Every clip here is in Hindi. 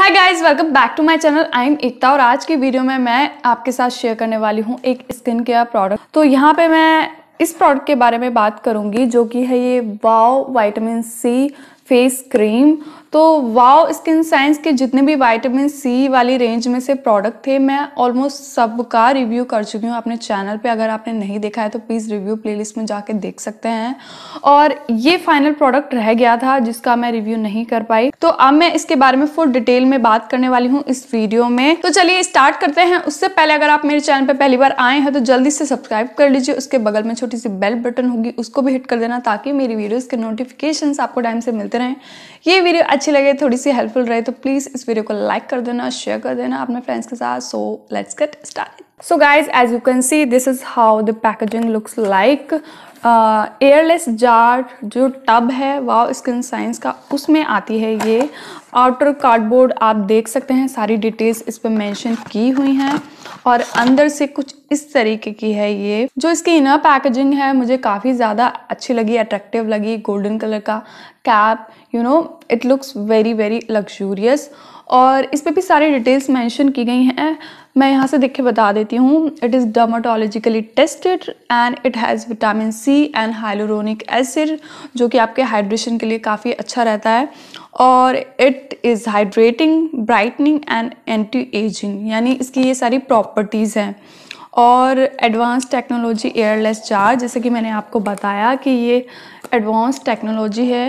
hi guys welcome back to my channel I am Ekta और आज की वीडियो में मैं आपके साथ शेयर करने वाली हूँ एक स्किन केयर प्रोडक्ट तो यहाँ पे मैं इस प्रोडक्ट के बारे में बात करूँगी जो कि है ये Wow vitamin C face cream तो वाओ स्किन साइंस के जितने भी वाइटामिन सी वाली रेंज में से प्रोडक्ट थे मैं ऑलमोस्ट सबका रिव्यू कर चुकी हूँ अपने चैनल पे अगर आपने नहीं देखा है तो प्लीज़ रिव्यू प्लेलिस्ट में जाके देख सकते हैं और ये फाइनल प्रोडक्ट रह गया था जिसका मैं रिव्यू नहीं कर पाई तो अब मैं इसके बारे में फुल डिटेल में बात करने वाली हूँ इस वीडियो में तो चलिए स्टार्ट करते हैं उससे पहले अगर आप मेरे चैनल पर पहली बार आए हैं तो जल्दी से सब्सक्राइब कर लीजिए उसके बगल में छोटी सी बेल बटन होगी उसको भी हिट कर देना ताकि मेरी वीडियोज़ के नोटिफिकेशन आपको टाइम से मिलते रहें ये वीडियो अच्छी लगे थोड़ी सी हेल्पफुल रहे तो प्लीज़ इस वीडियो को लाइक कर देना शेयर कर देना अपने फ्रेंड्स के साथ so let's get start so guys as you can see this is how the packaging looks like airless jar जो टब है वाओ स्किन साइंस का उसमें आती है ये आउटर कार्डबोर्ड आप देख सकते हैं सारी डिटेल्स इस पर मेंशन की हुई हैं और अंदर से कुछ इस तरीके की है ये जो इसकी इनर पैकेजिंग है मुझे काफ़ी ज़्यादा अच्छी लगी अट्रैक्टिव लगी गोल्डन कलर का cap you know it looks very very luxurious और इस पर भी सारी डिटेल्स मेंशन की गई हैं मैं यहाँ से देख के बता देती हूँ it is dermatologically tested and it has vitamin C and hyaluronic acid जो कि आपके हाइड्रेशन के लिए काफ़ी अच्छा रहता है और it is hydrating brightening and anti ageing यानी इसकी ये सारी प्रॉपर्टीज़ हैं और एडवांस टेक्नोलॉजी एयरलेस जार जैसे कि मैंने आपको बताया कि ये एडवांस टेक्नोलॉजी है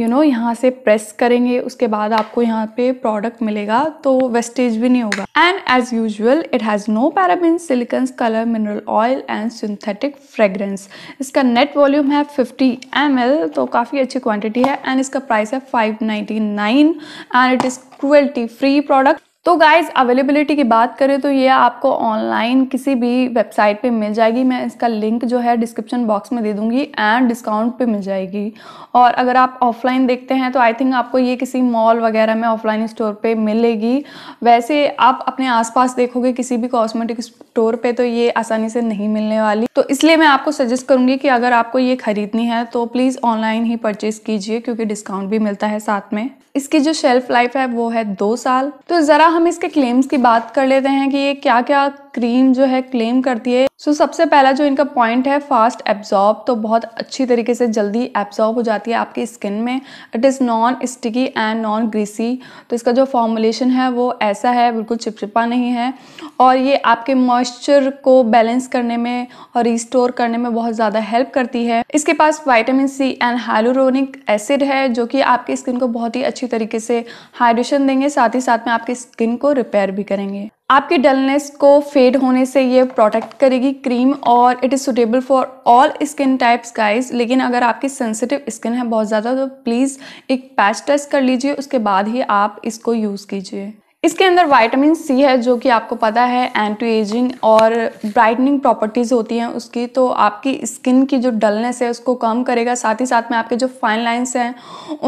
यू नो यहाँ से प्रेस करेंगे उसके बाद आपको यहाँ पे प्रोडक्ट मिलेगा तो वेस्टेज भी नहीं होगा and as usual it has no paraben silicones colour mineral oil and synthetic fragrance इसका नेट वॉल्यूम है 50 एम तो काफ़ी अच्छी क्वांटिटी है एंड इसका प्राइस है 599 and it is cruelty free product तो गाइज अवेलेबिलिटी की बात करें तो ये आपको ऑनलाइन किसी भी वेबसाइट पे मिल जाएगी मैं इसका लिंक जो है डिस्क्रिप्शन बॉक्स में दे दूंगी एंड डिस्काउंट पे मिल जाएगी और अगर आप ऑफलाइन देखते हैं तो आई थिंक आपको ये किसी मॉल वगैरह में ऑफलाइन स्टोर पे मिलेगी वैसे आप अपने आसपास देखोगे किसी भी कॉस्मेटिक स्टोर पे तो ये आसानी से नहीं मिलने वाली तो इसलिए मैं आपको सजेस्ट करूंगी कि अगर आपको ये खरीदनी है तो प्लीज़ ऑनलाइन ही परचेज कीजिए क्योंकि डिस्काउंट भी मिलता है साथ में इसकी जो शेल्फ लाइफ है वो है दो साल तो ज़रा हम इसके क्लेम्स की बात कर लेते हैं कि ये क्या क्या क्रीम जो है क्लेम करती है सो so, सबसे पहला जो इनका पॉइंट है फास्ट एब्जॉर्ब तो बहुत अच्छी तरीके से जल्दी एब्जॉर्ब हो जाती है आपकी स्किन में it is non sticky and non greasy तो इसका जो फॉर्मुलेशन है वो ऐसा है बिल्कुल चिपचिपा नहीं है और ये आपके मॉइस्चर को बैलेंस करने में और रिस्टोर करने में बहुत ज़्यादा हेल्प करती है इसके पास vitamin C and hyaluronic acid है जो कि आपकी स्किन को बहुत ही अच्छी तरीके से हाइड्रेशन देंगे साथ ही साथ में आपकी स्किन को रिपेयर भी करेंगे आपके डलनेस को फेड होने से ये प्रोटेक्ट करेगी क्रीम और it is suitable for all skin types guys लेकिन अगर आपकी सेंसिटिव स्किन है बहुत ज़्यादा तो प्लीज़ एक पैच टेस्ट कर लीजिए उसके बाद ही आप इसको यूज़ कीजिए इसके अंदर वाइटामिन सी है जो कि आपको पता है एंटी एजिंग और ब्राइटनिंग प्रॉपर्टीज़ होती हैं उसकी तो आपकी स्किन की जो डलनेस है उसको कम करेगा साथ ही साथ में आपके जो फाइन लाइन्स हैं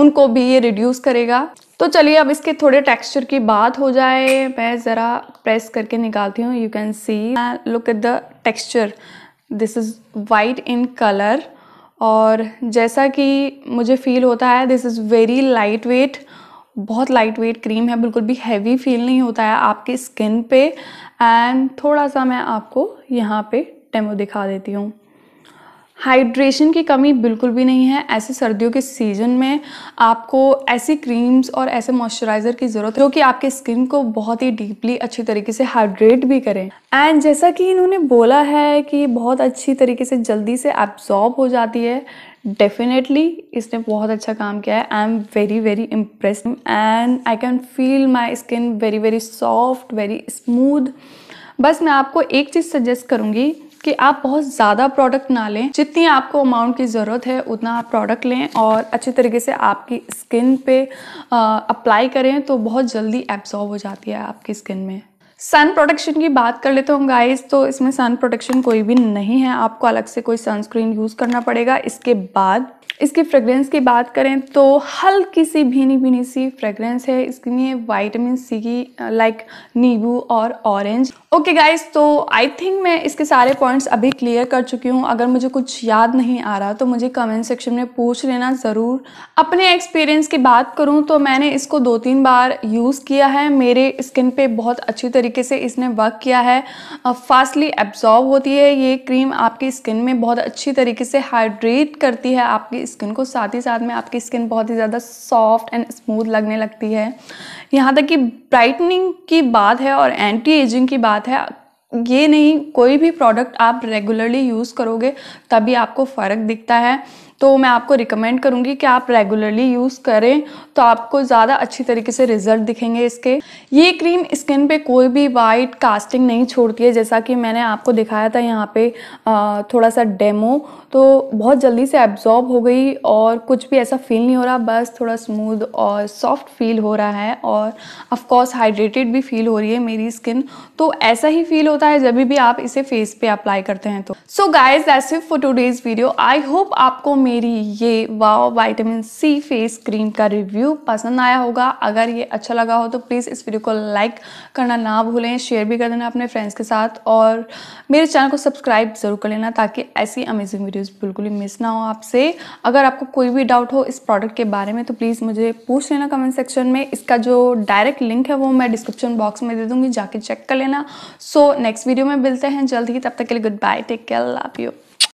उनको भी ये रिड्यूस करेगा तो चलिए अब इसके थोड़े टेक्सचर की बात हो जाए मैं ज़रा प्रेस करके निकालती हूँ you can see look at the texture this is white in colour और जैसा कि मुझे फील होता है this is very light weight बहुत लाइट वेट क्रीम है बिल्कुल भी हैवी फील नहीं होता है आपकी स्किन पे एंड थोड़ा सा मैं आपको यहाँ पे डेमो दिखा देती हूँ हाइड्रेशन की कमी बिल्कुल भी नहीं है ऐसे सर्दियों के सीजन में आपको ऐसी क्रीम्स और ऐसे मॉइस्चराइज़र की ज़रूरत है जो कि आपके स्किन को बहुत ही डीपली अच्छी तरीके से हाइड्रेट भी करें एंड जैसा कि इन्होंने बोला है कि बहुत अच्छी तरीके से जल्दी से एब्जॉर्ब हो जाती है डेफिनेटली इसने बहुत अच्छा काम किया है I am very very impress and I can feel my skin very very soft very smooth बस मैं आपको एक चीज़ सजेस्ट करूँगी कि आप बहुत ज़्यादा प्रोडक्ट ना लें जितनी आपको अमाउंट की ज़रूरत है उतना आप प्रोडक्ट लें और अच्छे तरीके से आपकी स्किन पे अप्लाई करें तो बहुत जल्दी एब्जॉर्व हो जाती है आपकी स्किन में सन प्रोटेक्शन की बात कर लेते हूँ गाइस तो इसमें सन प्रोटेक्शन कोई भी नहीं है आपको अलग से कोई सनस्क्रीन यूज़ करना पड़ेगा इसके बाद इसकी फ्रेग्रेंस की बात करें तो हल्की सी भीनी भीनी सी फ्रेग्रेंस है इसके लिए वाइटामिन सी की लाइक नींबू और ऑरेंज ओके गाइस तो आई थिंक मैं इसके सारे पॉइंट्स अभी क्लियर कर चुकी हूँ अगर मुझे कुछ याद नहीं आ रहा तो मुझे कमेंट सेक्शन में पूछ लेना ज़रूर अपने एक्सपीरियंस की बात करूँ तो मैंने इसको दो तीन बार यूज़ किया है मेरे स्किन पे बहुत अच्छी तरीके तरीके से इसने वर्क किया है फास्टली एब्जॉर्व होती है ये क्रीम आपकी स्किन में बहुत अच्छी तरीके से हाइड्रेट करती है आपकी स्किन को साथ ही साथ में आपकी स्किन बहुत ही ज़्यादा सॉफ्ट एंड स्मूथ लगने लगती है यहाँ तक कि ब्राइटनिंग की बात है और एंटी एजिंग की बात है ये नहीं कोई भी प्रोडक्ट आप रेगुलरली यूज़ करोगे तभी आपको फ़र्क दिखता है तो मैं आपको रिकमेंड करूंगी कि आप रेगुलरली यूज़ करें तो आपको ज़्यादा अच्छी तरीके से रिजल्ट दिखेंगे इसके ये क्रीम स्किन पे कोई भी वाइट कास्टिंग नहीं छोड़ती है जैसा कि मैंने आपको दिखाया था यहाँ पे थोड़ा सा डेमो तो बहुत जल्दी से एब्जॉर्ब हो गई और कुछ भी ऐसा फील नहीं हो रहा बस थोड़ा स्मूद और सॉफ्ट फील हो रहा है और अफकोर्स हाइड्रेटेड भी फील हो रही है मेरी स्किन तो ऐसा ही फील होता है जब भी आप इसे फेस पे अप्लाई करते हैं तो so guys that's it for days video I hope आपको मेरे मेरी ये Wow vitamin C face cream का रिव्यू पसंद आया होगा अगर ये अच्छा लगा हो तो प्लीज़ इस वीडियो को लाइक करना ना भूलें शेयर भी कर देना अपने फ्रेंड्स के साथ और मेरे चैनल को सब्सक्राइब ज़रूर कर लेना ताकि ऐसी अमेजिंग वीडियोस बिल्कुल ही मिस ना हो आपसे अगर आपको कोई भी डाउट हो इस प्रोडक्ट के बारे में तो प्लीज़ मुझे पूछ लेना कमेंट सेक्शन में इसका जो डायरेक्ट लिंक है वो मैं डिस्क्रिप्शन बॉक्स में दे दूँगी जाके चेक कर लेना सो नेक्स्ट वीडियो में मिलते हैं जल्द ही तब तक के लिए goodbye take care love you